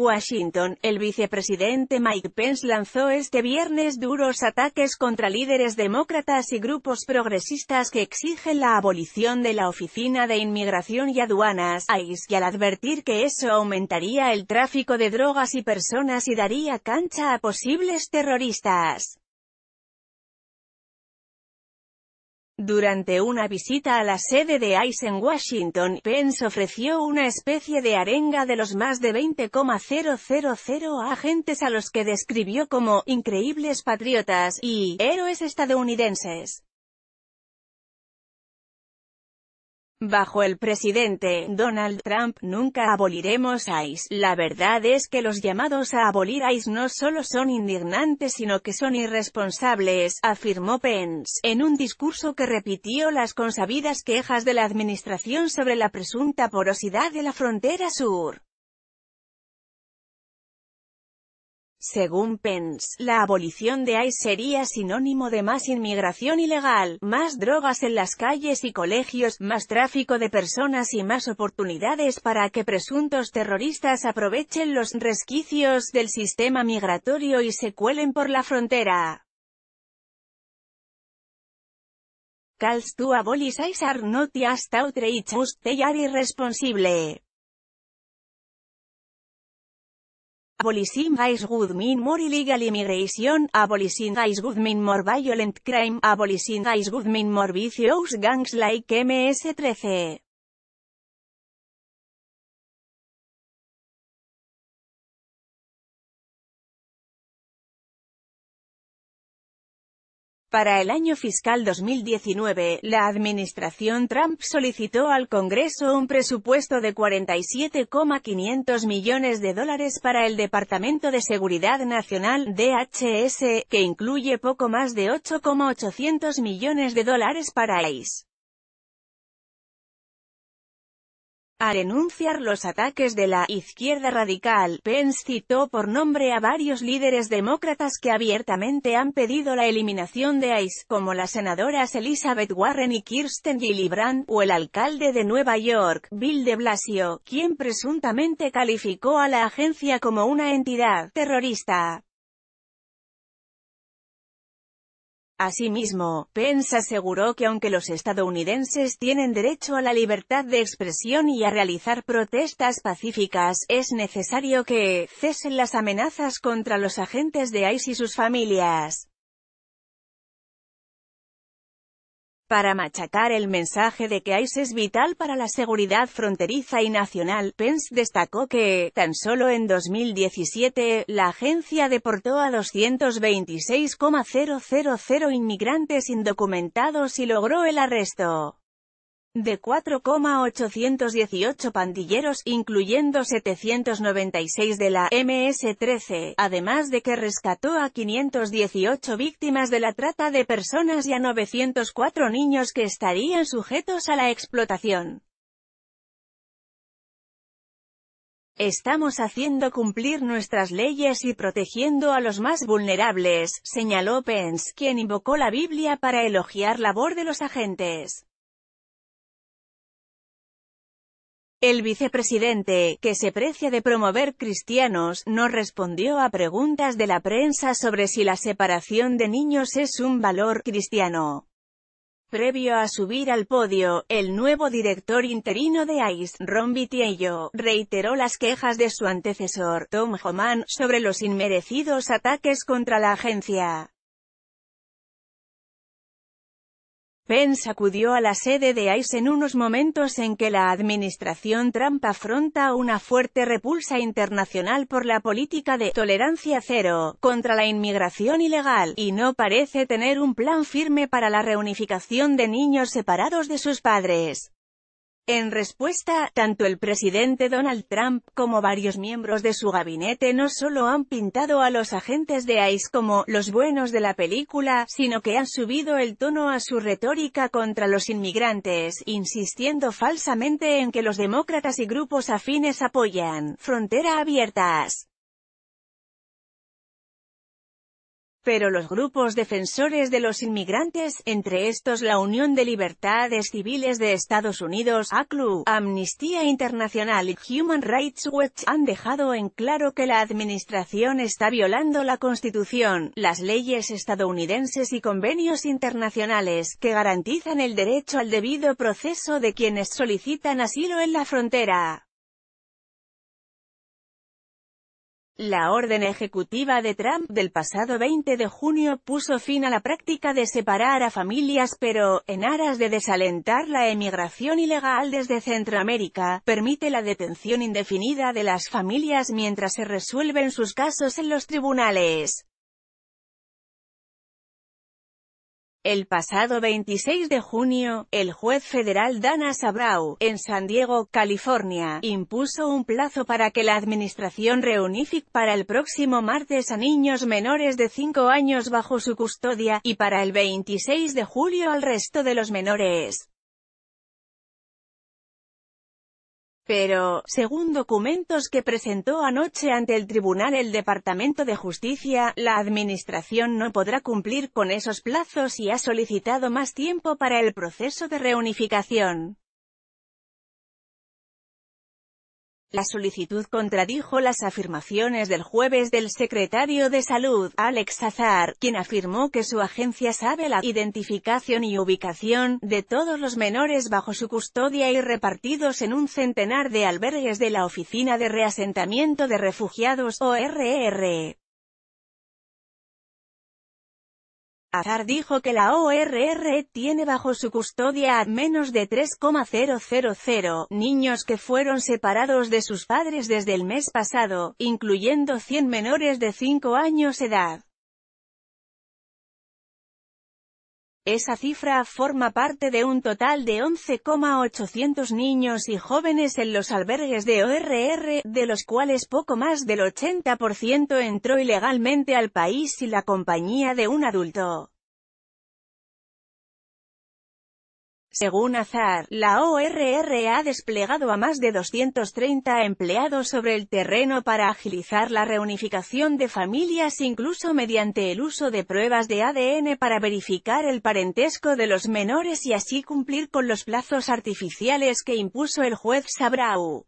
Washington, el vicepresidente Mike Pence lanzó este viernes duros ataques contra líderes demócratas y grupos progresistas que exigen la abolición de la Oficina de Inmigración y Aduanas, ICE, y al advertir que eso aumentaría el tráfico de drogas y personas y daría cancha a posibles terroristas. Durante una visita a la sede de ICE en Washington, Pence ofreció una especie de arenga de los más de 20,000 agentes a los que describió como «increíbles patriotas» y «héroes estadounidenses». Bajo el presidente Donald Trump nunca aboliremos ICE. La verdad es que los llamados a abolir ICE no solo son indignantes sino que son irresponsables, afirmó Pence, en un discurso que repitió las consabidas quejas de la administración sobre la presunta porosidad de la frontera sur. Según Pence, la abolición de ICE sería sinónimo de más inmigración ilegal, más drogas en las calles y colegios, más tráfico de personas y más oportunidades para que presuntos terroristas aprovechen los resquicios del sistema migratorio y se cuelen por la frontera. Abolishing ice good mean more illegal immigration, abolishing ice good mean more violent crime, abolishing ice good mean more vicious gangs like MS-13. Para el año fiscal 2019, la administración Trump solicitó al Congreso un presupuesto de 47,500 millones de dólares para el Departamento de Seguridad Nacional, DHS, que incluye poco más de 8,800 millones de dólares para ICE. Al denunciar los ataques de la izquierda radical, Pence citó por nombre a varios líderes demócratas que abiertamente han pedido la eliminación de ICE, como las senadoras Elizabeth Warren y Kirsten Gillibrand, o el alcalde de Nueva York, Bill de Blasio, quien presuntamente calificó a la agencia como una entidad terrorista. Asimismo, Pence aseguró que aunque los estadounidenses tienen derecho a la libertad de expresión y a realizar protestas pacíficas, es necesario que cesen las amenazas contra los agentes de ICE y sus familias. Para machacar el mensaje de que ICE es vital para la seguridad fronteriza y nacional, Pence destacó que, tan solo en 2017, la agencia deportó a 226,000 inmigrantes indocumentados y logró el arresto de 4,818 pandilleros, incluyendo 796 de la MS-13, además de que rescató a 518 víctimas de la trata de personas y a 904 niños que estarían sujetos a la explotación. Estamos haciendo cumplir nuestras leyes y protegiendo a los más vulnerables, señaló Pence, quien invocó la Biblia para elogiar la labor de los agentes. El vicepresidente, que se precia de promover cristianos, no respondió a preguntas de la prensa sobre si la separación de niños es un valor cristiano. Previo a subir al podio, el nuevo director interino de ICE, Ron Vitiello, reiteró las quejas de su antecesor, Tom Homan, sobre los inmerecidos ataques contra la agencia. Pence acudió a la sede de ICE en unos momentos en que la administración Trump afronta una fuerte repulsa internacional por la política de «tolerancia cero» contra la inmigración ilegal, y no parece tener un plan firme para la reunificación de niños separados de sus padres. En respuesta, tanto el presidente Donald Trump como varios miembros de su gabinete no solo han pintado a los agentes de ICE como los buenos de la película, sino que han subido el tono a su retórica contra los inmigrantes, insistiendo falsamente en que los demócratas y grupos afines apoyan frontera abiertas. Pero los grupos defensores de los inmigrantes, entre estos la Unión de Libertades Civiles de Estados Unidos, ACLU, Amnistía Internacional y Human Rights Watch, han dejado en claro que la administración está violando la Constitución, las leyes estadounidenses y convenios internacionales, que garantizan el derecho al debido proceso de quienes solicitan asilo en la frontera. La orden ejecutiva de Trump del pasado 20 de junio puso fin a la práctica de separar a familias pero, en aras de desalentar la emigración ilegal desde Centroamérica, permite la detención indefinida de las familias mientras se resuelven sus casos en los tribunales. El pasado 26 de junio, el juez federal Dana Sabrau, en San Diego, California, impuso un plazo para que la administración reunifique para el próximo martes a niños menores de 5 años bajo su custodia, y para el 26 de julio al resto de los menores. Pero, según documentos que presentó anoche ante el tribunal el Departamento de Justicia, la Administración no podrá cumplir con esos plazos y ha solicitado más tiempo para el proceso de reunificación. La solicitud contradijo las afirmaciones del jueves del secretario de Salud, Alex Azar, quien afirmó que su agencia sabe la identificación y ubicación de todos los menores bajo su custodia y repartidos en un centenar de albergues de la Oficina de Reasentamiento de Refugiados, ORR. Azar dijo que la ORR tiene bajo su custodia a menos de 3,000 niños que fueron separados de sus padres desde el mes pasado, incluyendo 100 menores de 5 años edad. Esa cifra forma parte de un total de 11,800 niños y jóvenes en los albergues de ORR, de los cuales poco más del 80% entró ilegalmente al país y la compañía de un adulto. Según Azar, la ORR ha desplegado a más de 230 empleados sobre el terreno para agilizar la reunificación de familias incluso mediante el uso de pruebas de ADN para verificar el parentesco de los menores y así cumplir con los plazos artificiales que impuso el juez Sabrau.